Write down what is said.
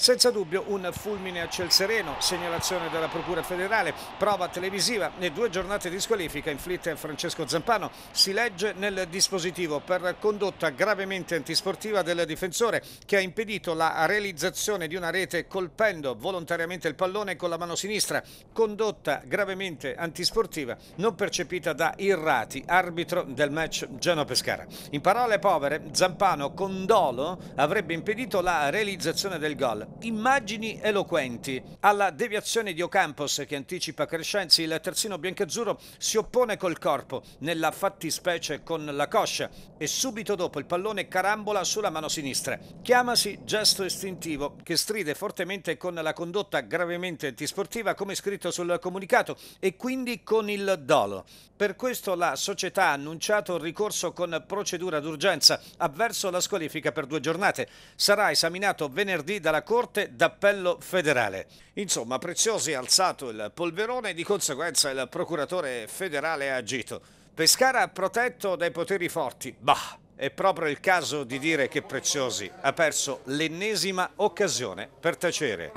Senza dubbio un fulmine a ciel sereno, segnalazione della Procura federale, prova televisiva e due giornate di squalifica inflitte a Francesco Zampano si legge nel dispositivo per condotta gravemente antisportiva del difensore che ha impedito la realizzazione di una rete colpendo volontariamente il pallone con la mano sinistra, condotta gravemente antisportiva non percepita da Irrati, arbitro del match Genoa-Pescara. In parole povere, Zampano con dolo avrebbe impedito la realizzazione del gol immagini eloquenti. Alla deviazione di Ocampos che anticipa Crescenzi, il terzino biancazzurro si oppone col corpo, nella fattispecie con la coscia, e subito dopo il pallone carambola sulla mano sinistra. Chiamasi gesto istintivo, che stride fortemente con la condotta gravemente antisportiva, come scritto sul comunicato, e quindi con il dolo. Per questo la società ha annunciato un ricorso con procedura d'urgenza avverso la squalifica per due giornate. Sarà esaminato venerdì dalla Corte d'Appello federale. Insomma, Preziosi ha alzato il polverone e di conseguenza il procuratore federale ha agito. Pescara protetto dai poteri forti. Bah! È proprio il caso di dire che Preziosi ha perso l'ennesima occasione per tacere.